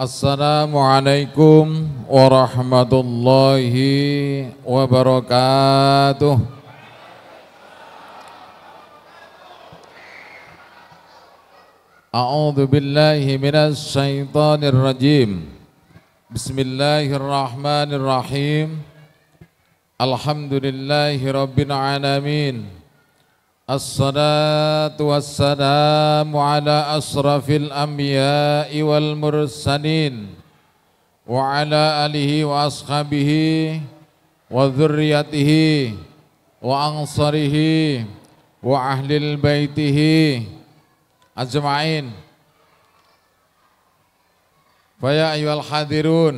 Assalamualaikum warahmatullahi wabarakatuh. A'udzu billahi minasy syaithanir rajim. Bismillahirrahmanirrahim. Alhamdulillahi alamin. الصلاة والسلام على أشرف الأنبياء والمرسلين وعلى آله وأصحابه وذريته وأنصاره وأهل بيته أجمعين فيا أيها الحاضرون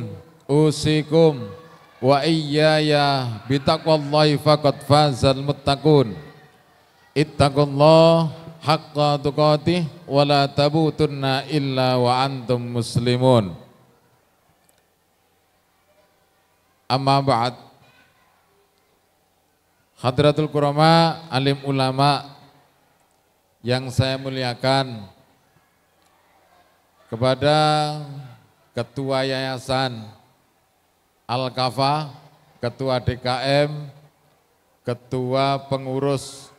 أوصيكم وإياي بتقوى الله فقد فاز المتقون Ittaqullah haqqa tuqatih wa la tabutunna illa wa antum muslimun. Amma ba'd. Hadratul Kurama, alim ulama yang saya muliakan kepada Ketua Yayasan Al-Kafa, Ketua DKM, Ketua Pengurus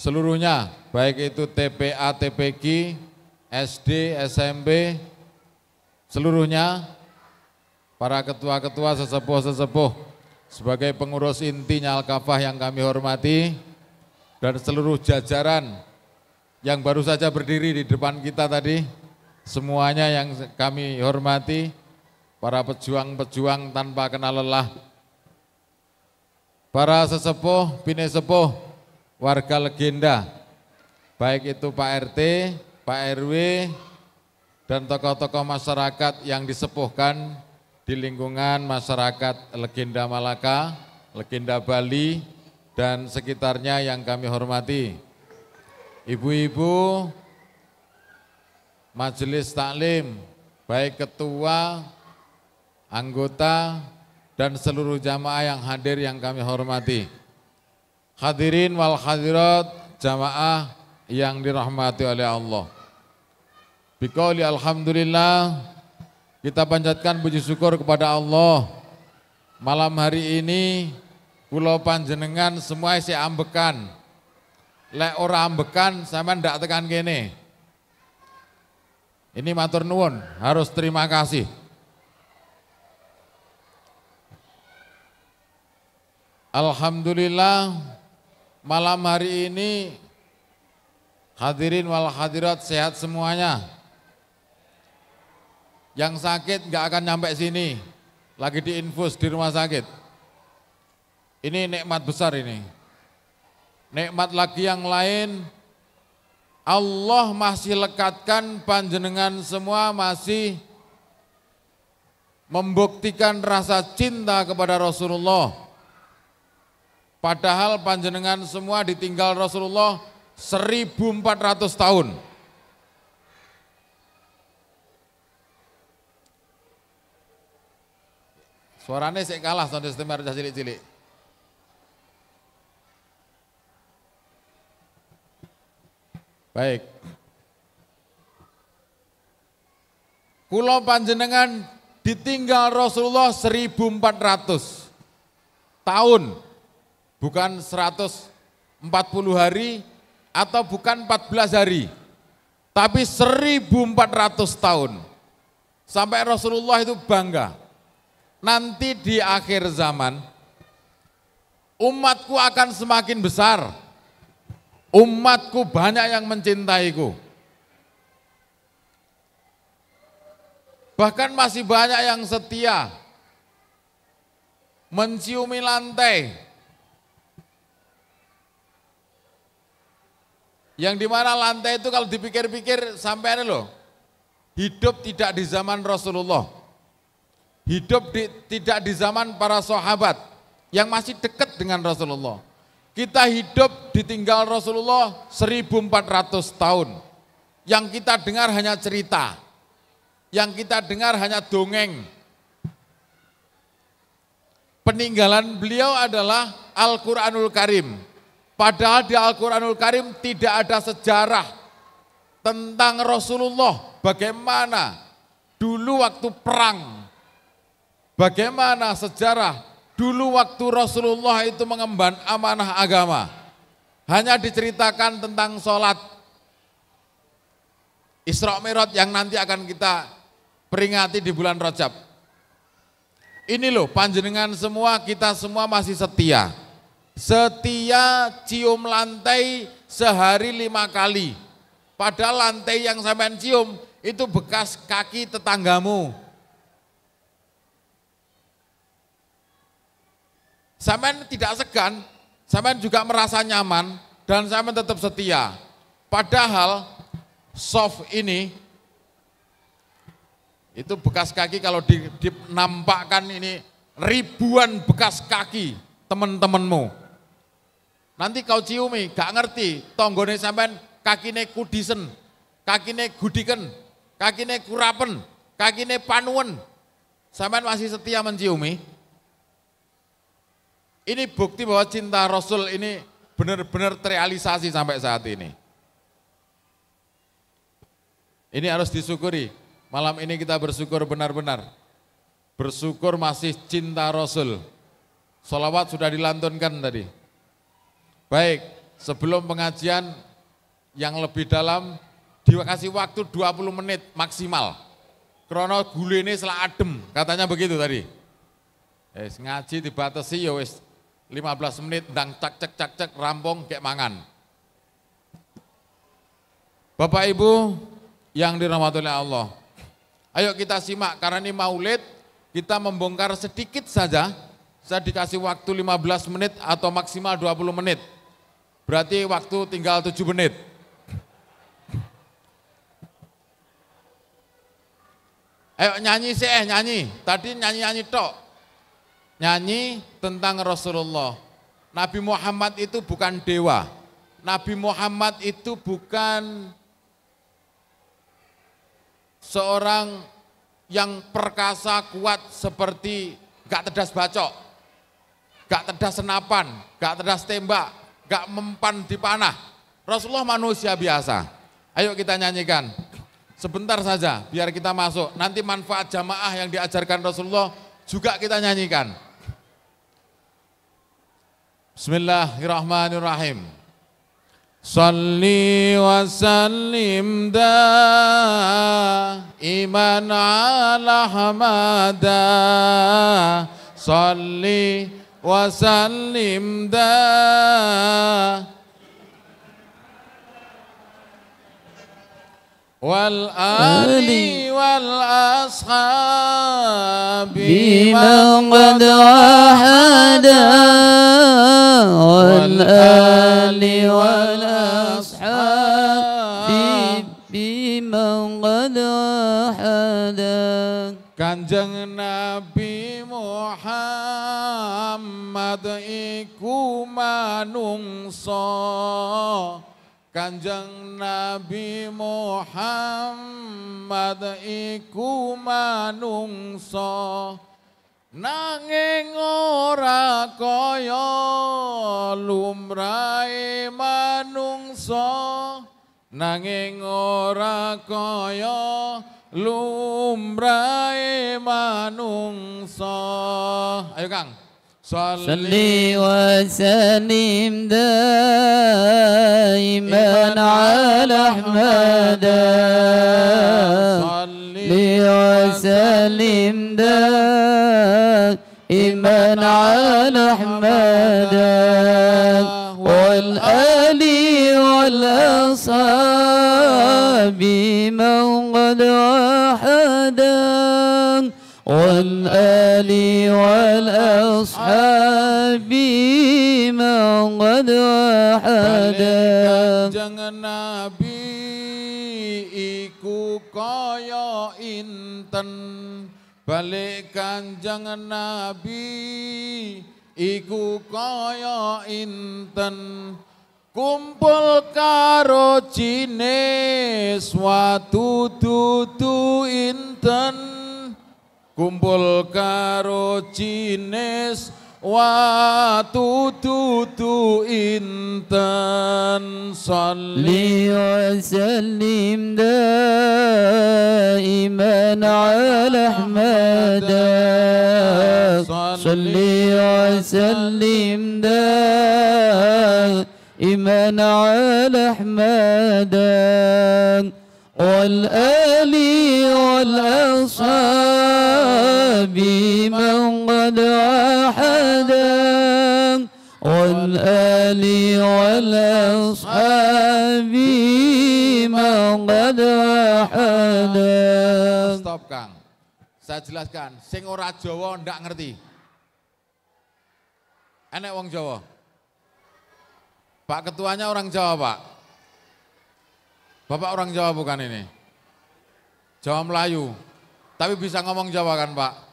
seluruhnya, baik itu TPA, TPG, SD, SMP, seluruhnya para ketua-ketua sesepuh-sesepuh sebagai pengurus inti Al-Kafah yang kami hormati dan seluruh jajaran yang baru saja berdiri di depan kita tadi, semuanya yang kami hormati, para pejuang-pejuang tanpa kenal lelah, para sesepuh, bine sepuh, warga legenda, baik itu Pak RT, Pak RW, dan tokoh-tokoh masyarakat yang disepuhkan di lingkungan masyarakat legenda Malaka, legenda Bali, dan sekitarnya yang kami hormati. Ibu-ibu, majelis taklim, baik ketua, anggota, dan seluruh jamaah yang hadir yang kami hormati. Hadirin wal hadirat jamaah yang dirahmati oleh Allah. Bikoli alhamdulillah kita panjatkan puji syukur kepada Allah. Malam hari ini Pulau panjenengan semua isi ambekan. Lek ora ambekan sama ndak tekan kene. Ini matur nuwun, harus terima kasih. Alhamdulillah malam hari ini hadirin wal hadirat sehat semuanya. Yang sakit nggak akan nyampe sini, lagi diinfus di rumah sakit. Ini nikmat besar ini. Nikmat lagi yang lain, Allah masih lekatkan panjenengan semua masih membuktikan rasa cinta kepada Rasulullah Padahal panjenengan semua ditinggal Rasulullah 1400 tahun. Suaranya saya kalah sampai setempat saja cilik-cilik. Baik. Kulo panjenengan ditinggal Rasulullah 1400 tahun bukan 140 hari atau bukan 14 hari, tapi 1400 tahun. Sampai Rasulullah itu bangga. Nanti di akhir zaman, umatku akan semakin besar. Umatku banyak yang mencintaiku. Bahkan masih banyak yang setia menciumi lantai, Yang dimana lantai itu kalau dipikir-pikir sampai ini loh, hidup tidak di zaman Rasulullah. Hidup di, tidak di zaman para sahabat yang masih dekat dengan Rasulullah. Kita hidup ditinggal Rasulullah 1400 tahun. Yang kita dengar hanya cerita. Yang kita dengar hanya dongeng. Peninggalan beliau adalah Al-Quranul Karim, Padahal di Al-Quranul Karim tidak ada sejarah tentang Rasulullah. Bagaimana dulu waktu perang, bagaimana sejarah dulu waktu Rasulullah itu mengemban amanah agama. Hanya diceritakan tentang sholat Isra Mi'raj yang nanti akan kita peringati di bulan Rajab. Ini loh panjenengan semua, kita semua masih setia setia cium lantai sehari lima kali. Padahal lantai yang sampean cium itu bekas kaki tetanggamu. Sampean tidak segan, sampean juga merasa nyaman dan sampean tetap setia. Padahal soft ini itu bekas kaki kalau dinampakkan ini ribuan bekas kaki teman-temanmu. Nanti kau ciumi, gak ngerti, tonggone sampean kakine kudisen, kakine gudiken, kakine kurapen, kakine panuen. Sampean masih setia menciumi. Ini bukti bahwa cinta Rasul ini benar-benar terrealisasi sampai saat ini. Ini harus disyukuri. Malam ini kita bersyukur benar-benar. Bersyukur masih cinta Rasul. Salawat sudah dilantunkan tadi. Baik, sebelum pengajian yang lebih dalam dikasih waktu 20 menit maksimal. Krono gule ini selah adem, katanya begitu tadi. Eh, ngaji dibatasi ya wis 15 menit dang cak cek cak cek rampung kayak mangan. Bapak Ibu yang dirahmati oleh Allah. Ayo kita simak karena ini Maulid kita membongkar sedikit saja. Saya dikasih waktu 15 menit atau maksimal 20 menit. Berarti waktu tinggal 7 menit. Ayo nyanyi sih eh nyanyi. Tadi nyanyi-nyanyi tok. Nyanyi tentang Rasulullah. Nabi Muhammad itu bukan dewa. Nabi Muhammad itu bukan seorang yang perkasa kuat seperti gak terdas bacok, gak terdas senapan, gak terdas tembak, gak mempan di panah. Rasulullah manusia biasa. Ayo kita nyanyikan. Sebentar saja biar kita masuk. Nanti manfaat jamaah yang diajarkan Rasulullah juga kita nyanyikan. Bismillahirrahmanirrahim. Salli wa sallim iman ala hamada. Salli وسلم دا والآل والأصحاب من قد وحدا والآل والأصحاب بمن قد وحدا كان جنبي نبي محمد iku Manungsa kanjeng Nabi Muhammad iku Manungsa nanging ora kaya lumrai manungso nanging ora kaya lumrai manungso ayo kang صلي وسلم دائما على احمد صلي وسلم دائما على احمد عن آلي والأصحابي ما قد وحدا iku kaya inten balik Kanjeng Nabi iku kaya inten kumpul karo jine suatu dudu inten Kumpul karo jinis watu tutu intan salli wa sallim daiman ala ahmada salli wa sallim daiman ala ahmada والآل والأصحاب بمن قد أحدا والآل والأصحاب من قد أحدا Stop Kang Saya jelaskan Sing ora Jawa ndak ngerti Enak wong Jawa Pak ketuanya orang Jawa Pak Bapak orang Jawa bukan ini Jawa Melayu tapi bisa ngomong Jawa kan Pak?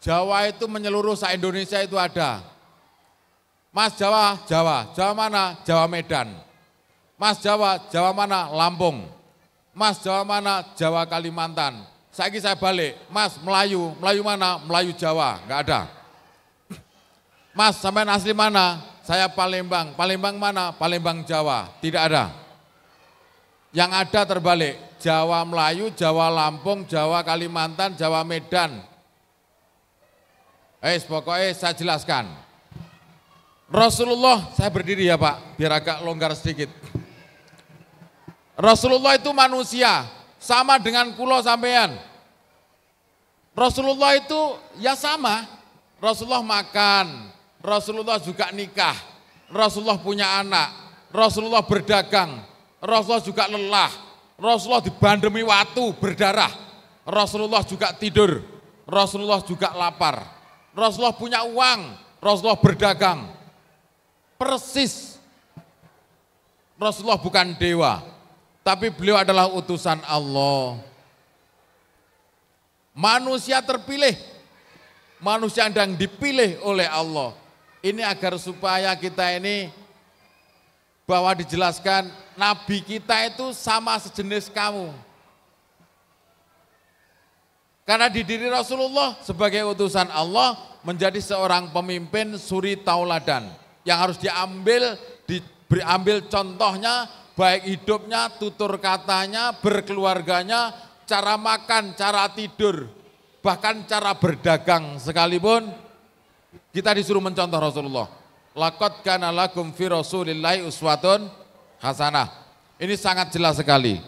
Jawa itu menyeluruh sa Indonesia itu ada. Mas Jawa, Jawa. Jawa mana? Jawa Medan. Mas Jawa, Jawa mana? Lampung. Mas Jawa mana? Jawa Kalimantan. Saya saya balik, Mas Melayu, Melayu mana? Melayu Jawa, enggak ada. Mas sampai asli mana? Saya Palembang, Palembang mana? Palembang Jawa, tidak ada. Yang ada terbalik, Jawa Melayu, Jawa Lampung, Jawa Kalimantan, Jawa Medan, Eh, pokoknya saya jelaskan. Rasulullah, saya berdiri ya Pak, biar agak longgar sedikit. Rasulullah itu manusia, sama dengan kulo sampean. Rasulullah itu ya sama, Rasulullah makan, Rasulullah juga nikah, Rasulullah punya anak, Rasulullah berdagang, Rasulullah juga lelah, Rasulullah dibandemi watu berdarah, Rasulullah juga tidur, Rasulullah juga lapar. Rasulullah punya uang, Rasulullah berdagang. Persis Rasulullah bukan dewa, tapi beliau adalah utusan Allah. Manusia terpilih, manusia yang dipilih oleh Allah. Ini agar supaya kita ini bahwa dijelaskan nabi kita itu sama sejenis kamu. Karena di diri Rasulullah sebagai utusan Allah menjadi seorang pemimpin suri tauladan yang harus diambil diambil contohnya baik hidupnya, tutur katanya, berkeluarganya, cara makan, cara tidur, bahkan cara berdagang sekalipun kita disuruh mencontoh Rasulullah. Lakot kana lakum fi rasulillahi uswatun hasanah. Ini sangat jelas sekali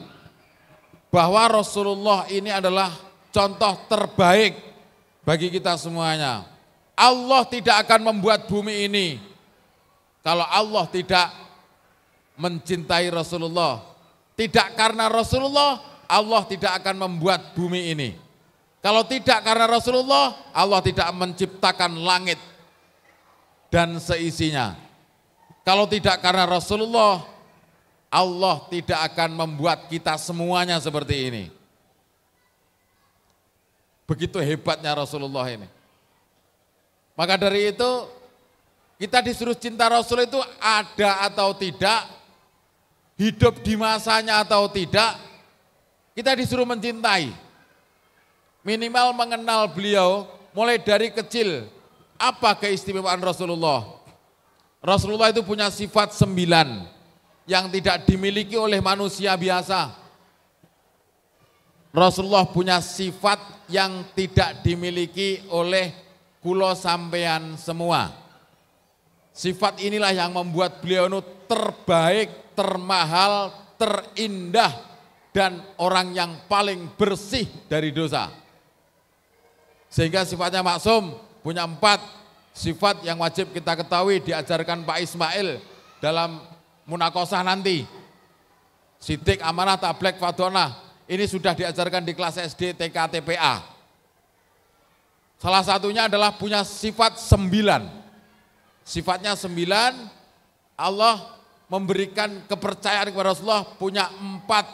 bahwa Rasulullah ini adalah contoh terbaik bagi kita semuanya. Allah tidak akan membuat bumi ini kalau Allah tidak mencintai Rasulullah. Tidak karena Rasulullah, Allah tidak akan membuat bumi ini. Kalau tidak karena Rasulullah, Allah tidak menciptakan langit dan seisinya. Kalau tidak karena Rasulullah, Allah tidak akan membuat kita semuanya seperti ini. Begitu hebatnya Rasulullah ini. Maka dari itu kita disuruh cinta Rasul itu ada atau tidak, hidup di masanya atau tidak, kita disuruh mencintai. Minimal mengenal beliau mulai dari kecil. Apa keistimewaan Rasulullah? Rasulullah itu punya sifat sembilan yang tidak dimiliki oleh manusia biasa. Rasulullah punya sifat yang tidak dimiliki oleh kulo sampean semua. Sifat inilah yang membuat beliau itu terbaik, termahal, terindah, dan orang yang paling bersih dari dosa. Sehingga sifatnya maksum punya empat sifat yang wajib kita ketahui diajarkan Pak Ismail dalam munakosah nanti. Sidik, amanah, tablek, fadonah ini sudah diajarkan di kelas SD, TK, TPA. Salah satunya adalah punya sifat sembilan. Sifatnya sembilan, Allah memberikan kepercayaan kepada Rasulullah punya empat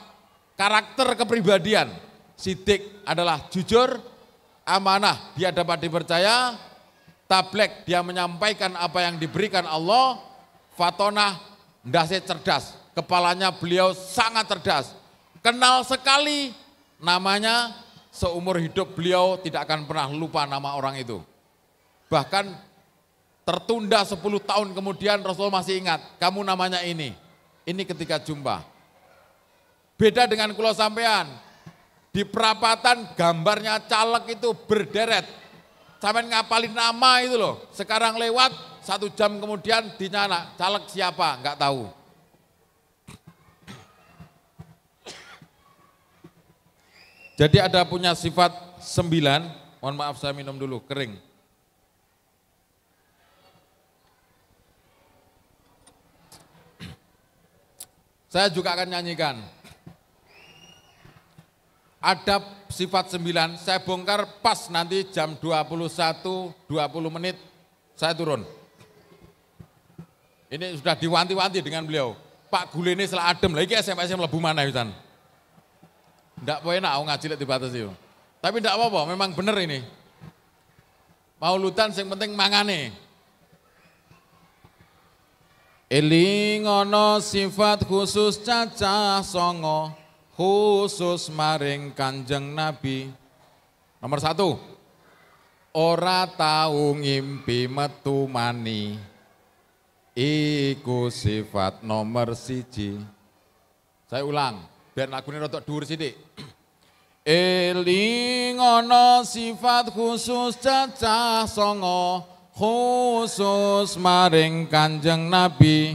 karakter kepribadian. Sidik adalah jujur, amanah, dia dapat dipercaya, tablek, dia menyampaikan apa yang diberikan Allah, fatonah, ndase cerdas, kepalanya beliau sangat cerdas, Kenal sekali namanya seumur hidup beliau tidak akan pernah lupa nama orang itu. Bahkan tertunda 10 tahun kemudian Rasul masih ingat, kamu namanya ini. Ini ketika jumpa. Beda dengan kulo sampean. Di perapatan gambarnya caleg itu berderet. Sampai ngapalin nama itu loh. Sekarang lewat, satu jam kemudian dinyana. Caleg siapa? Enggak tahu. Jadi ada punya sifat sembilan, mohon maaf saya minum dulu, kering. Saya juga akan nyanyikan. Ada sifat sembilan, saya bongkar pas nanti jam 21, 20 menit saya turun. Ini sudah diwanti-wanti dengan beliau. Pak Gule ini setelah adem, lagi SMS-nya melebu mana Wisan? Ndak boleh enak ngaji lek dibatas yo. Tapi ndak apa-apa, memang bener ini. Maulutan sing penting mangane. Eling ana sifat khusus cacah songo khusus maring Kanjeng Nabi. Nomor satu, ora tau ngimpi metu mani. Iku sifat nomor siji. Saya ulang, biar lagunya rotok dur sidik. Eling ono sifat khusus cacah songo khusus maring Kanjeng Nabi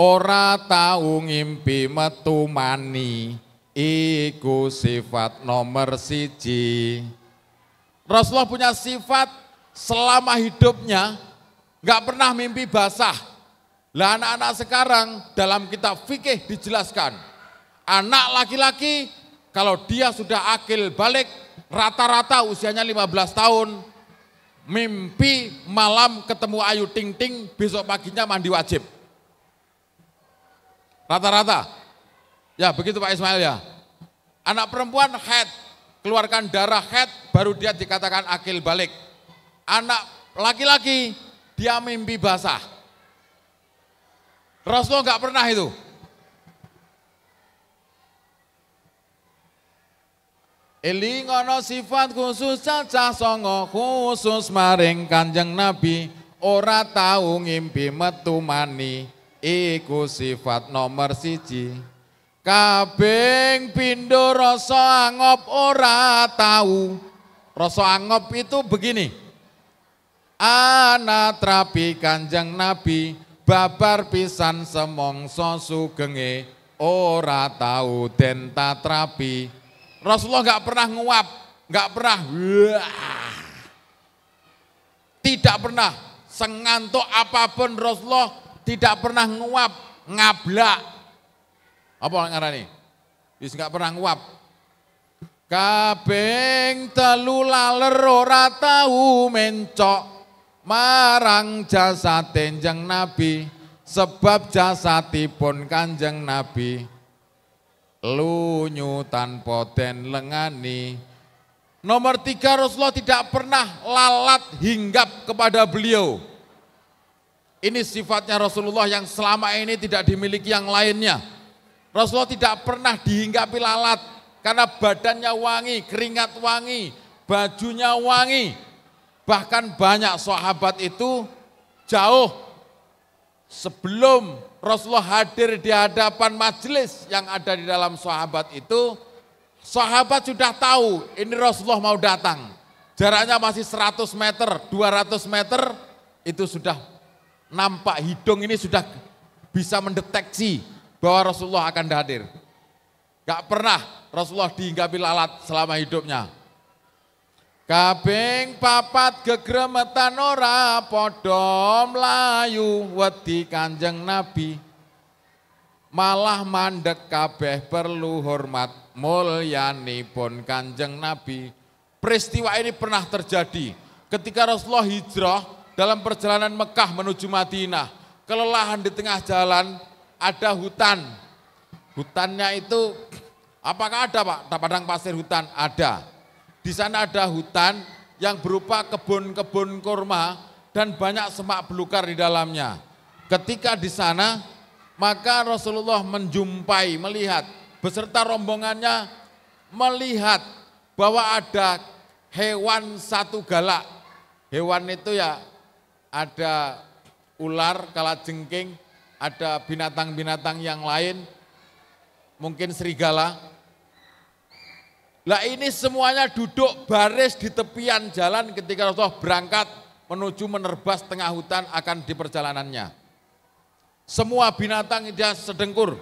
ora tahu ngimpi metu mani iku sifat nomor siji Rasulullah punya sifat selama hidupnya nggak pernah mimpi basah lah anak-anak sekarang dalam kitab fikih dijelaskan anak laki-laki kalau dia sudah akil balik, rata-rata usianya 15 tahun, mimpi malam ketemu Ayu Ting Ting, besok paginya mandi wajib. Rata-rata. Ya begitu Pak Ismail ya. Anak perempuan head, keluarkan darah head, baru dia dikatakan akil balik. Anak laki-laki, dia mimpi basah. Rasulullah nggak pernah itu. Eling ana sifat khusus cacah songo khusus maring Kanjeng Nabi ora tau ngimpi metu mani iku sifat nomor siji kabing pindho rasa angop ora tau rasa angop itu begini trapi Kanjeng Nabi babar pisan semongso sugenge ora tau den tatrapi Rasulullah nggak pernah nguap, nggak pernah, wah. tidak pernah sengantuk apapun Rasulullah tidak pernah nguap, ngablak. Apa orang ini? Wis nggak pernah nguap. Kabeng telu laler ora tahu mencok marang jasa tenjang Nabi sebab jasa tipun kanjang Nabi lunyu tanpa den lengani. Nomor tiga Rasulullah tidak pernah lalat hinggap kepada beliau. Ini sifatnya Rasulullah yang selama ini tidak dimiliki yang lainnya. Rasulullah tidak pernah dihinggapi lalat karena badannya wangi, keringat wangi, bajunya wangi. Bahkan banyak sahabat itu jauh sebelum Rasulullah hadir di hadapan majelis yang ada di dalam sahabat itu, sahabat sudah tahu ini Rasulullah mau datang. Jaraknya masih 100 meter, 200 meter, itu sudah nampak hidung ini sudah bisa mendeteksi bahwa Rasulullah akan hadir. Gak pernah Rasulullah dihinggapi lalat selama hidupnya. Kaping papat gegremetan ora podom mlayu wedi Kanjeng Nabi. Malah mandek kabeh perlu hormat mulyanipun Kanjeng Nabi. Peristiwa ini pernah terjadi ketika Rasulullah hijrah dalam perjalanan Mekah menuju Madinah. Kelelahan di tengah jalan ada hutan. Hutannya itu apakah ada Pak? Padang pasir hutan ada di sana ada hutan yang berupa kebun-kebun kurma dan banyak semak belukar di dalamnya. Ketika di sana, maka Rasulullah menjumpai, melihat, beserta rombongannya melihat bahwa ada hewan satu galak. Hewan itu ya ada ular, kala jengking, ada binatang-binatang yang lain, mungkin serigala, lah ini semuanya duduk baris di tepian jalan ketika Rasulullah berangkat menuju menerbas tengah hutan akan di perjalanannya. Semua binatang dia sedengkur,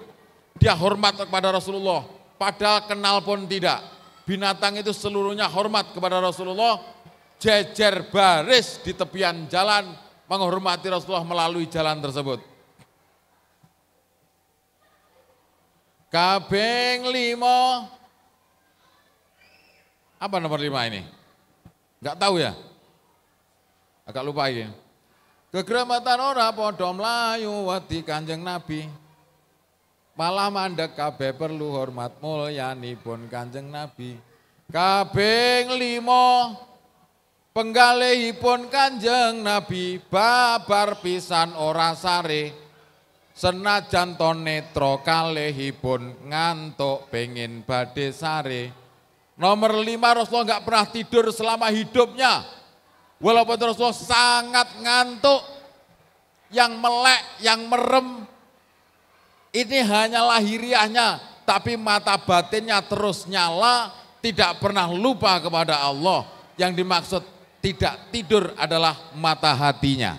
dia hormat kepada Rasulullah, padahal kenal pun tidak. Binatang itu seluruhnya hormat kepada Rasulullah, jejer baris di tepian jalan menghormati Rasulullah melalui jalan tersebut. Kabeng limo apa nomor lima ini? Enggak tahu ya? Agak lupa ini. Kegeramatan ora podom layu wati Kanjeng Nabi. Malah mandek kabeh perlu hormat nipun Kanjeng Nabi. limo lima pun Kanjeng Nabi babar pisan ora sare. Senajan netro netra pun ngantuk pengin badhe sare. Nomor lima Rasulullah nggak pernah tidur selama hidupnya. Walaupun Rasulullah sangat ngantuk, yang melek, yang merem, ini hanya lahiriahnya, tapi mata batinnya terus nyala, tidak pernah lupa kepada Allah. Yang dimaksud tidak tidur adalah mata hatinya.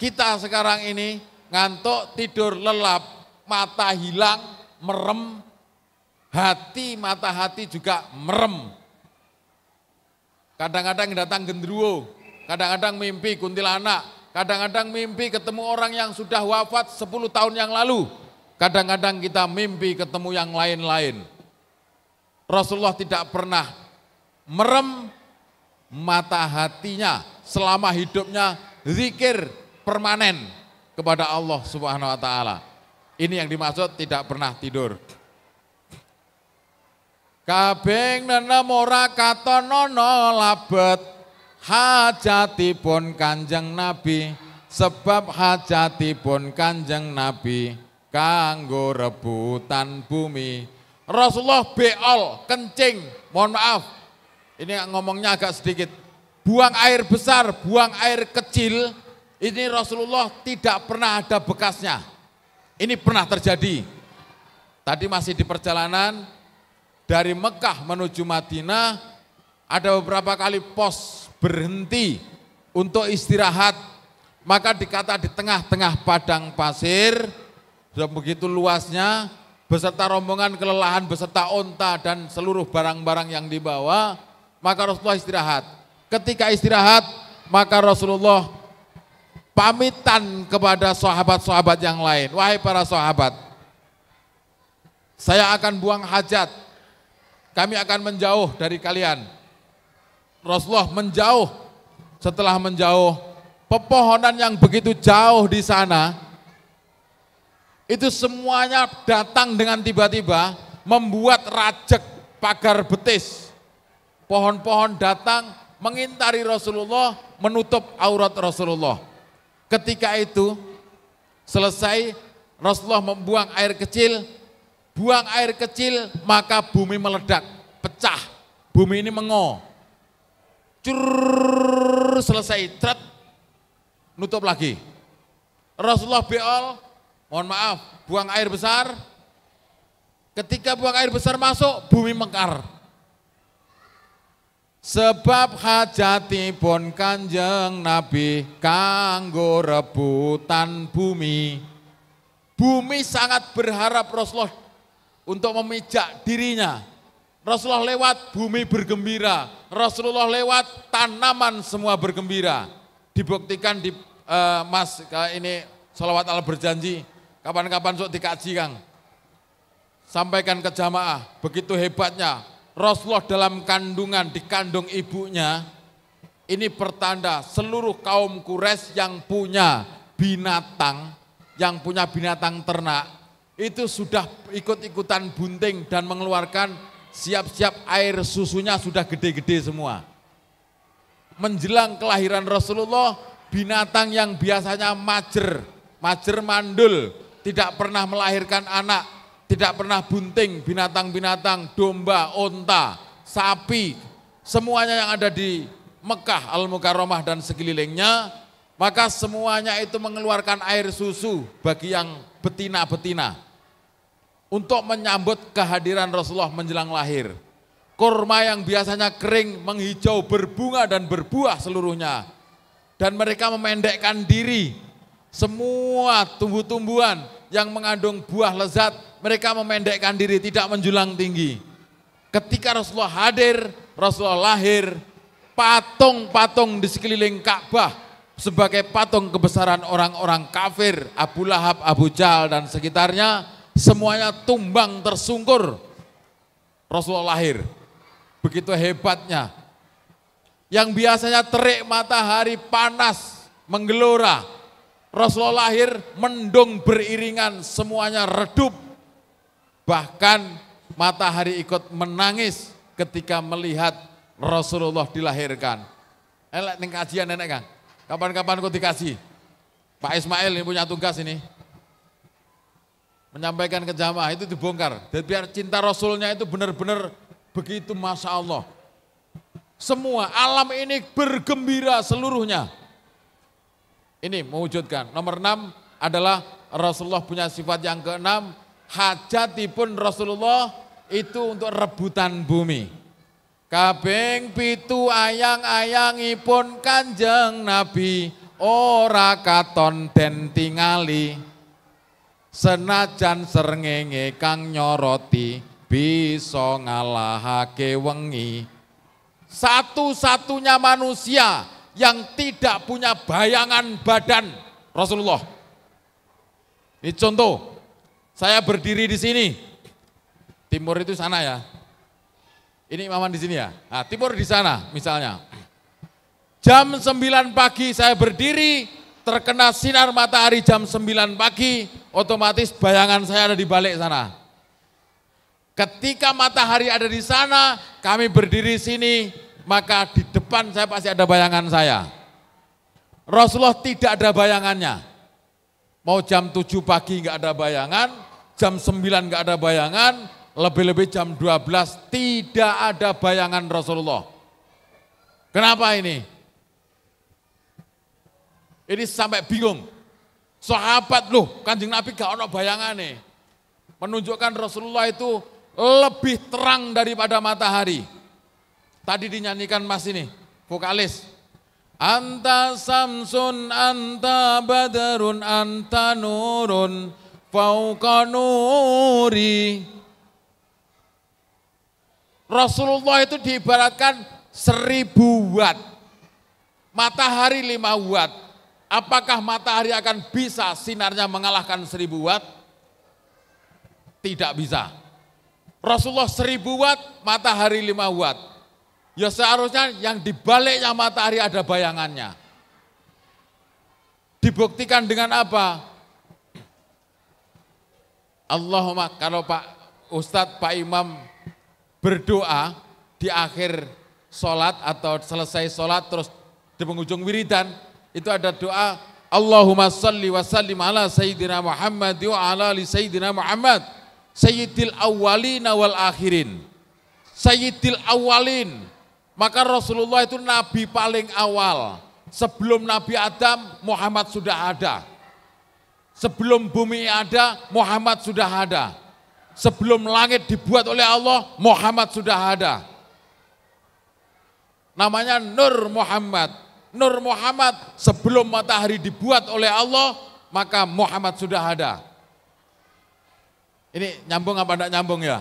Kita sekarang ini ngantuk, tidur, lelap, mata hilang, merem, Hati, mata hati juga merem. Kadang-kadang datang gendruwo, kadang-kadang mimpi kuntilanak, kadang-kadang mimpi ketemu orang yang sudah wafat 10 tahun yang lalu. Kadang-kadang kita mimpi ketemu yang lain-lain. Rasulullah tidak pernah merem mata hatinya selama hidupnya zikir permanen kepada Allah Subhanahu wa taala. Ini yang dimaksud tidak pernah tidur. Kabeng nenem ora katonono labet hajatipun Kanjeng Nabi sebab hajatipun Kanjeng Nabi kanggo rebutan bumi. Rasulullah beol kencing, mohon maaf. Ini ngomongnya agak sedikit. Buang air besar, buang air kecil, ini Rasulullah tidak pernah ada bekasnya. Ini pernah terjadi. Tadi masih di perjalanan, dari Mekah menuju Madinah ada beberapa kali pos berhenti untuk istirahat. Maka dikata di tengah-tengah padang pasir, sudah begitu luasnya, beserta rombongan kelelahan, beserta onta dan seluruh barang-barang yang dibawa, maka Rasulullah istirahat. Ketika istirahat, maka Rasulullah pamitan kepada sahabat-sahabat yang lain. Wahai para sahabat, saya akan buang hajat kami akan menjauh dari kalian. Rasulullah menjauh, setelah menjauh, pepohonan yang begitu jauh di sana, itu semuanya datang dengan tiba-tiba, membuat rajek pagar betis. Pohon-pohon datang mengintari Rasulullah, menutup aurat Rasulullah. Ketika itu selesai Rasulullah membuang air kecil Buang air kecil maka bumi meledak, pecah. Bumi ini mengo. Cur selesai, trat, nutup lagi. Rasulullah beol, mohon maaf, buang air besar. Ketika buang air besar masuk, bumi mengkar Sebab hajatipun kanjeng Nabi kanggo rebutan bumi. Bumi sangat berharap Rasulullah untuk memijak dirinya. Rasulullah lewat bumi bergembira, Rasulullah lewat tanaman semua bergembira. Dibuktikan di uh, Mas ini Salawat Allah berjanji kapan-kapan sok dikaji Kang. Sampaikan ke jamaah, begitu hebatnya Rasulullah dalam kandungan di kandung ibunya ini pertanda seluruh kaum Quraisy yang punya binatang, yang punya binatang ternak itu sudah ikut-ikutan bunting dan mengeluarkan siap-siap air susunya sudah gede-gede semua. Menjelang kelahiran Rasulullah, binatang yang biasanya majer, majer mandul, tidak pernah melahirkan anak, tidak pernah bunting, binatang-binatang, domba, onta, sapi, semuanya yang ada di Mekah, Al-Mukarramah dan sekelilingnya, maka semuanya itu mengeluarkan air susu bagi yang betina-betina untuk menyambut kehadiran Rasulullah menjelang lahir. Kurma yang biasanya kering menghijau berbunga dan berbuah seluruhnya. Dan mereka memendekkan diri. Semua tumbuh-tumbuhan yang mengandung buah lezat, mereka memendekkan diri, tidak menjulang tinggi. Ketika Rasulullah hadir, Rasulullah lahir, patung-patung di sekeliling Ka'bah sebagai patung kebesaran orang-orang kafir, Abu Lahab, Abu Jal dan sekitarnya semuanya tumbang tersungkur. Rasulullah lahir. Begitu hebatnya. Yang biasanya terik matahari panas, menggelora. Rasulullah lahir mendung beriringan, semuanya redup. Bahkan matahari ikut menangis ketika melihat Rasulullah dilahirkan. Elek eh, ning kajian nenek kan Kapan-kapan kok dikasih? Pak Ismail ini punya tugas ini menyampaikan ke jamaah itu dibongkar. Dan biar cinta Rasulnya itu benar-benar begitu Masya Allah. Semua alam ini bergembira seluruhnya. Ini mewujudkan. Nomor enam adalah Rasulullah punya sifat yang keenam. Hajati pun Rasulullah itu untuk rebutan bumi. Kabeng pitu ayang pun kanjeng Nabi. Ora katon den tingali. Senajan srengenge kang nyoroti bisa ngalahake wengi. Satu-satunya manusia yang tidak punya bayangan badan Rasulullah. Ini contoh, saya berdiri di sini, timur itu sana ya, ini imaman di sini ya. Nah, timur di sana misalnya. Jam 9 pagi saya berdiri, terkena sinar matahari jam 9 pagi, otomatis bayangan saya ada di balik sana. Ketika matahari ada di sana, kami berdiri sini, maka di depan saya pasti ada bayangan saya. Rasulullah tidak ada bayangannya. Mau jam 7 pagi nggak ada bayangan, jam 9 nggak ada bayangan, lebih-lebih jam 12 tidak ada bayangan Rasulullah. Kenapa ini? Ini sampai bingung. Sahabat loh, kanjeng Nabi gak bayangan nih, Menunjukkan Rasulullah itu lebih terang daripada matahari. Tadi dinyanyikan mas ini, vokalis. Anta samsun, anta badarun, anta nurun, fauqa nuri. Rasulullah itu diibaratkan seribu watt. Matahari lima watt. Apakah matahari akan bisa sinarnya mengalahkan seribu watt? Tidak bisa. Rasulullah seribu watt, matahari lima watt. Ya seharusnya yang dibaliknya matahari ada bayangannya. Dibuktikan dengan apa? Allahumma kalau Pak Ustadz, Pak Imam berdoa di akhir sholat atau selesai sholat terus di penghujung wiridan, itu ada doa Allahumma salli wa sallim ala sayyidina Muhammad wa ala li sayyidina Muhammad sayyidil awalin wal akhirin sayyidil awalin maka Rasulullah itu nabi paling awal sebelum Nabi Adam Muhammad sudah ada sebelum bumi ada Muhammad sudah ada sebelum langit dibuat oleh Allah Muhammad sudah ada namanya Nur Muhammad Nur Muhammad sebelum matahari dibuat oleh Allah, maka Muhammad sudah ada. Ini nyambung apa enggak nyambung ya?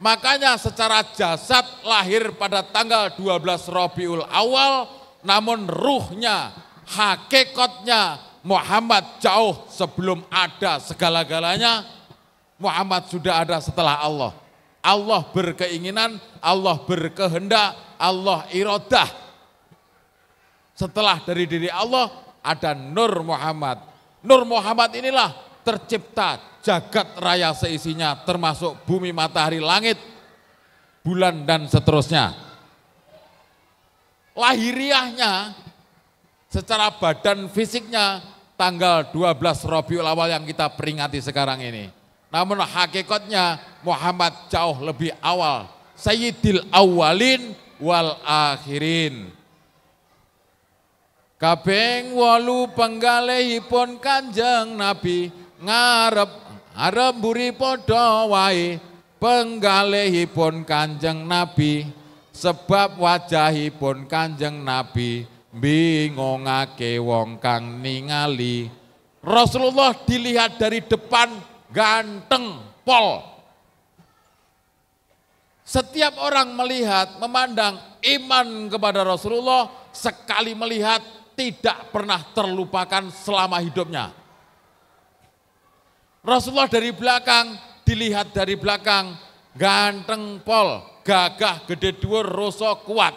Makanya secara jasad lahir pada tanggal 12 Rabiul Awal, namun ruhnya, hakikatnya Muhammad jauh sebelum ada segala-galanya, Muhammad sudah ada setelah Allah. Allah berkeinginan, Allah berkehendak, Allah irodah. Setelah dari diri Allah ada Nur Muhammad. Nur Muhammad inilah tercipta jagat raya seisinya termasuk bumi, matahari, langit, bulan dan seterusnya. Lahiriahnya secara badan fisiknya tanggal 12 Rabiul Awal yang kita peringati sekarang ini. Namun hakikatnya Muhammad jauh lebih awal. Sayyidil Awalin wal akhirin. kabeng walu penggalehipun Kanjeng Nabi ngarep arep buri podo wae penggalehipun Kanjeng Nabi sebab wajahipun Kanjeng Nabi bingungake wong kang ningali Rasulullah dilihat dari depan ganteng pol setiap orang melihat, memandang iman kepada Rasulullah, sekali melihat tidak pernah terlupakan selama hidupnya. Rasulullah dari belakang, dilihat dari belakang, ganteng pol, gagah, gede dua, rosok kuat.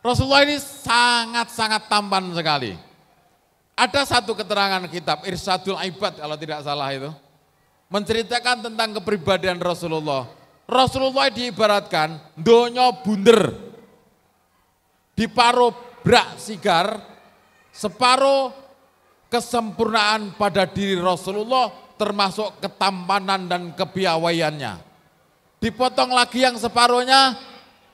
Rasulullah ini sangat-sangat tampan sekali. Ada satu keterangan kitab, Irsadul Aibat kalau tidak salah itu. Menceritakan tentang kepribadian Rasulullah. Rasulullah diibaratkan donya bunder. Diparo brak sigar, separuh kesempurnaan pada diri Rasulullah termasuk ketampanan dan kepiawaiannya. Dipotong lagi yang separuhnya,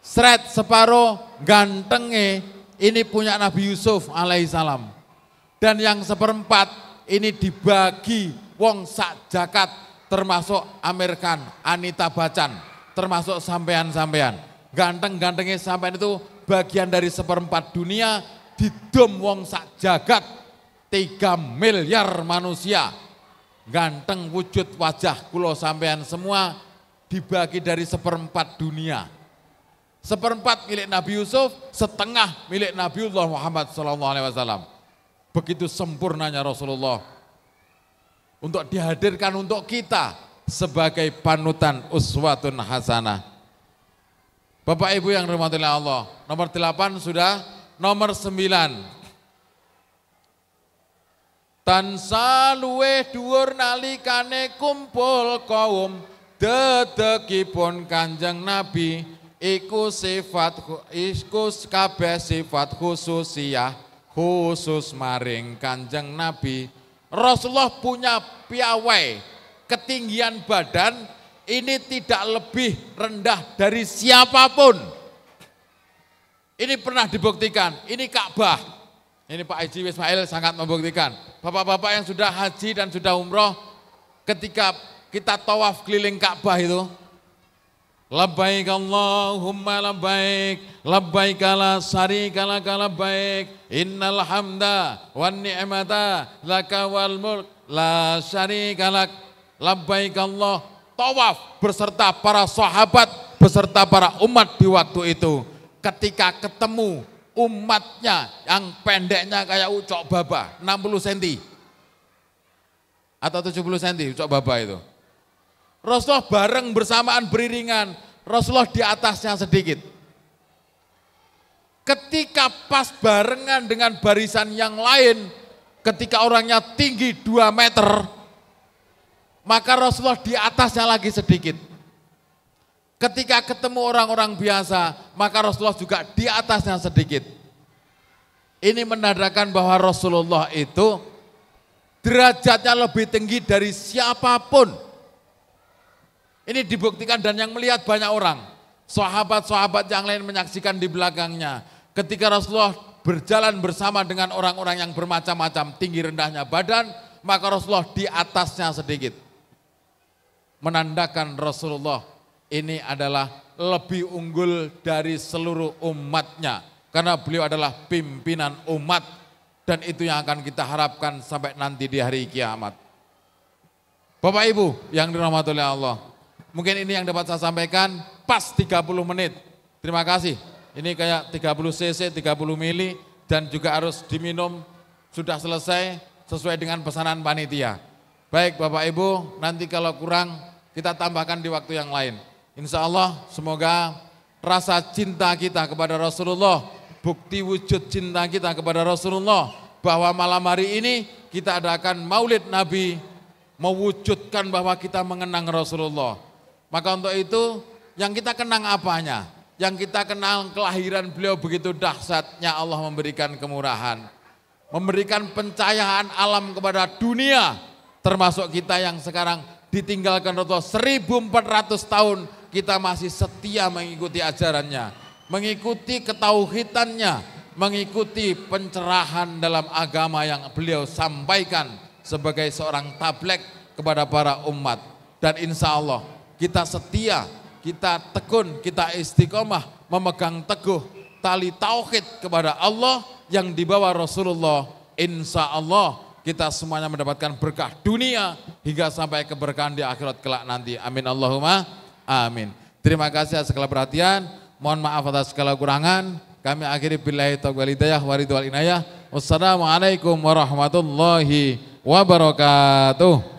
seret separuh gantenge ini punya Nabi Yusuf alaihissalam. Dan yang seperempat ini dibagi wong sak jakat termasuk Amerikan, Anita Bacan, termasuk sampean-sampean. Ganteng-gantengnya sampean itu bagian dari seperempat dunia di dom wong sak jagat 3 miliar manusia. Ganteng wujud wajah kulo sampean semua dibagi dari seperempat dunia. Seperempat milik Nabi Yusuf, setengah milik Nabiullah Muhammad SAW begitu sempurnanya Rasulullah untuk dihadirkan untuk kita sebagai panutan uswatun hasanah. Bapak Ibu yang dirahmati Allah, nomor 8 sudah, nomor 9. Tansa luweh dhuwur nalikane kumpul kaum dedekipun Kanjeng Nabi iku sifat iku kabeh sifat khususiyah khusus maring Kanjeng Nabi. Rasulullah punya piawai, ketinggian badan ini tidak lebih rendah dari siapapun. Ini pernah dibuktikan, ini Ka'bah. Ini Pak Haji Ismail sangat membuktikan. Bapak-bapak yang sudah haji dan sudah umroh, ketika kita tawaf keliling Ka'bah itu, Labbaik Allahumma labbaik Labbaik ala syarika laka labbaik Innal hamda wa ni'mata laka wal mulk La syarika lak Labbaik Allah Tawaf beserta para sahabat Beserta para umat di waktu itu Ketika ketemu umatnya yang pendeknya kayak ucok baba 60 cm atau 70 cm ucok baba itu Rasulullah bareng bersamaan beriringan, Rasulullah di atasnya sedikit. Ketika pas barengan dengan barisan yang lain, ketika orangnya tinggi 2 meter, maka Rasulullah di atasnya lagi sedikit. Ketika ketemu orang-orang biasa, maka Rasulullah juga di atasnya sedikit. Ini menandakan bahwa Rasulullah itu derajatnya lebih tinggi dari siapapun ini dibuktikan dan yang melihat banyak orang. Sahabat-sahabat yang lain menyaksikan di belakangnya. Ketika Rasulullah berjalan bersama dengan orang-orang yang bermacam-macam tinggi rendahnya badan, maka Rasulullah di atasnya sedikit. Menandakan Rasulullah ini adalah lebih unggul dari seluruh umatnya. Karena beliau adalah pimpinan umat dan itu yang akan kita harapkan sampai nanti di hari kiamat. Bapak Ibu yang dirahmati oleh Allah, Mungkin ini yang dapat saya sampaikan pas 30 menit. Terima kasih. Ini kayak 30 cc, 30 mili dan juga harus diminum sudah selesai sesuai dengan pesanan panitia. Baik Bapak Ibu, nanti kalau kurang kita tambahkan di waktu yang lain. Insya Allah semoga rasa cinta kita kepada Rasulullah, bukti wujud cinta kita kepada Rasulullah, bahwa malam hari ini kita adakan maulid Nabi, mewujudkan bahwa kita mengenang Rasulullah. Maka untuk itu yang kita kenang apanya? Yang kita kenal kelahiran beliau begitu dahsyatnya Allah memberikan kemurahan. Memberikan pencahayaan alam kepada dunia. Termasuk kita yang sekarang ditinggalkan Rasulullah 1400 tahun kita masih setia mengikuti ajarannya, mengikuti ketauhidannya, mengikuti pencerahan dalam agama yang beliau sampaikan sebagai seorang tablek kepada para umat. Dan insya Allah kita setia, kita tekun, kita istiqomah memegang teguh tali tauhid kepada Allah yang dibawa Rasulullah. Insya Allah kita semuanya mendapatkan berkah dunia hingga sampai keberkahan di akhirat kelak nanti. Amin Allahumma. Amin. Terima kasih atas segala perhatian. Mohon maaf atas segala kurangan. Kami akhiri billahi taufiq hidayah wa inayah. Wassalamualaikum warahmatullahi wabarakatuh.